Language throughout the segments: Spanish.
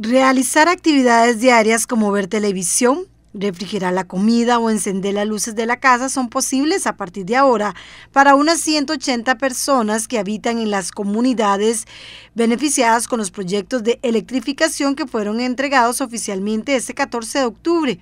Realizar actividades diarias como ver televisión, refrigerar la comida o encender las luces de la casa son posibles a partir de ahora para unas 180 personas que habitan en las comunidades beneficiadas con los proyectos de electrificación que fueron entregados oficialmente ese 14 de octubre.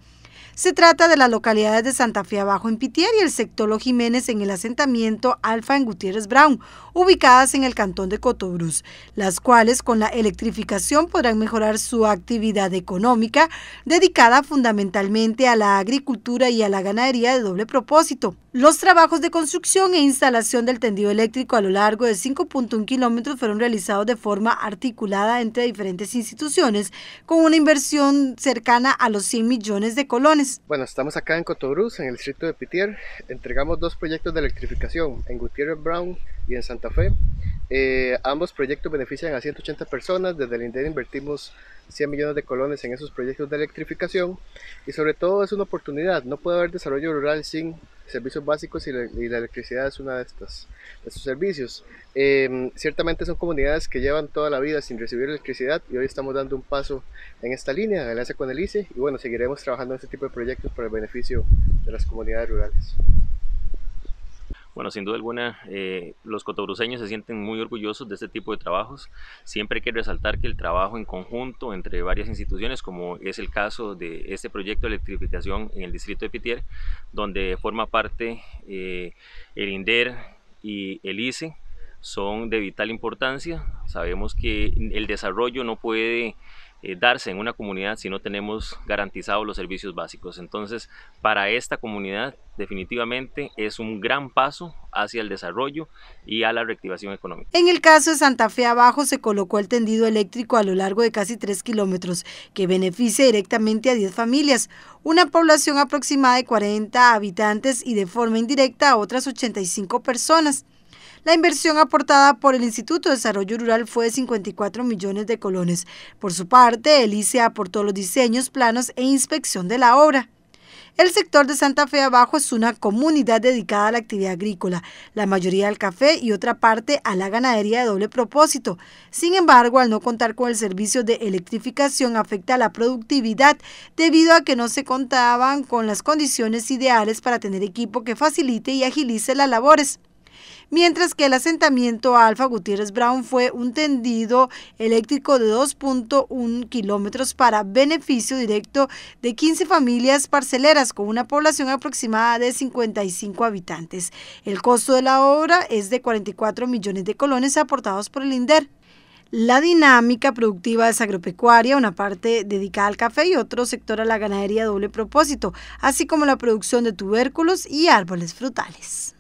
Se trata de las localidades de Santa Fe Abajo en Pitier y el sector Los Jiménez en el asentamiento Alfa en Gutiérrez Brown, ubicadas en el cantón de Cotobruz, las cuales con la electrificación podrán mejorar su actividad económica dedicada fundamentalmente a la agricultura y a la ganadería de doble propósito. Los trabajos de construcción e instalación del tendido eléctrico a lo largo de 5.1 kilómetros fueron realizados de forma articulada entre diferentes instituciones, con una inversión cercana a los 100 millones de colones. Bueno, estamos acá en Cotobruz, en el distrito de Pitier. Entregamos dos proyectos de electrificación, en Gutiérrez Brown y en Santa Fe. Eh, ambos proyectos benefician a 180 personas. Desde el INDER invertimos 100 millones de colones en esos proyectos de electrificación. Y sobre todo es una oportunidad. No puede haber desarrollo rural sin servicios básicos y la, electricidad es una de estas de estos servicios. Em, ciertamente son comunidades que llevan toda la vida sin recibir electricidad y hoy estamos dando un paso en esta línea, en alianza con el ICE, y bueno, seguiremos trabajando en este tipo de proyectos para el beneficio de las comunidades rurales. Bueno, sin duda alguna, eh, los cotobruceños se sienten muy orgullosos de este tipo de trabajos. Siempre hay que resaltar que el trabajo en conjunto entre varias instituciones, como es el caso de este proyecto de electrificación en el distrito de Pitier, donde forma parte eh, el INDER y el ICE, son de vital importancia. Sabemos que el desarrollo no puede eh, darse en una comunidad si no tenemos garantizados los servicios básicos. Entonces, para esta comunidad definitivamente es un gran paso hacia el desarrollo y a la reactivación económica. En el caso de Santa Fe Abajo se colocó el tendido eléctrico a lo largo de casi 3 kilómetros, que beneficia directamente a 10 familias, una población aproximada de 40 habitantes y de forma indirecta a otras 85 personas. La inversión aportada por el Instituto de Desarrollo Rural fue de 54 millones de colones. Por su parte, el e aportó los diseños, planos e inspección de la obra. El sector de Santa Fe Abajo es una comunidad dedicada a la actividad agrícola, la mayoría al café y otra parte a la ganadería de doble propósito. Sin embargo, al no contar con el servicio de electrificación afecta la productividad debido a que no se contaban con las condiciones ideales para tener equipo que facilite y agilice las labores mientras que el asentamiento Alfa Gutiérrez Brown fue un tendido eléctrico de 2.1 kilómetros para beneficio directo de 15 familias parceleras con una población aproximada de 55 habitantes. El costo de la obra es de 44 millones de colones aportados por el INDER. La dinámica productiva es agropecuaria, una parte dedicada al café y otro sector a la ganadería doble propósito, así como la producción de tubérculos y árboles frutales.